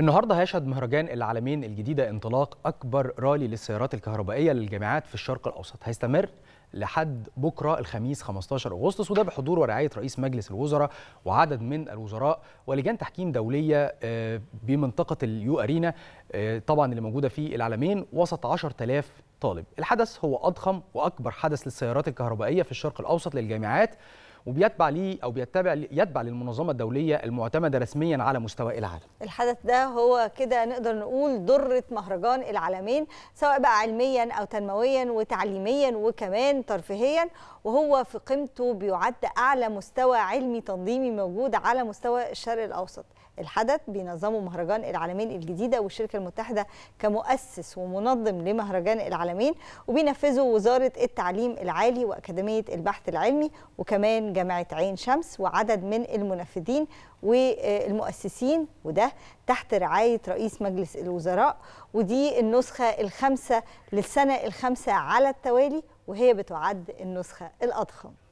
النهارده هيشهد مهرجان العالمين الجديده انطلاق اكبر رالي للسيارات الكهربائيه للجامعات في الشرق الاوسط هيستمر لحد بكره الخميس 15 اغسطس وده بحضور ورعايه رئيس مجلس الوزراء وعدد من الوزراء ولجان تحكيم دوليه آه، بمنطقه اليو ارينا آه، طبعا اللي موجوده في العالمين وسط 10000 طالب الحدث هو اضخم واكبر حدث للسيارات الكهربائيه في الشرق الاوسط للجامعات وبيتبع ليه او بيتبع يتبع للمنظمه الدوليه المعتمده رسميا على مستوى العالم. الحدث ده هو كده نقدر نقول ضره مهرجان العالمين سواء بقى علميا او تنمويا وتعليميا وكمان ترفيهيا وهو في قيمته بيعد اعلى مستوى علمي تنظيمي موجود على مستوى الشرق الاوسط. الحدث بينظمه مهرجان العالمين الجديدة والشركة المتحدة كمؤسس ومنظم لمهرجان العالمين وبينفذه وزارة التعليم العالي وأكاديمية البحث العلمي وكمان جامعة عين شمس وعدد من المنفذين والمؤسسين وده تحت رعاية رئيس مجلس الوزراء ودي النسخة الخامسة للسنة الخامسة على التوالي وهي بتعد النسخة الأضخم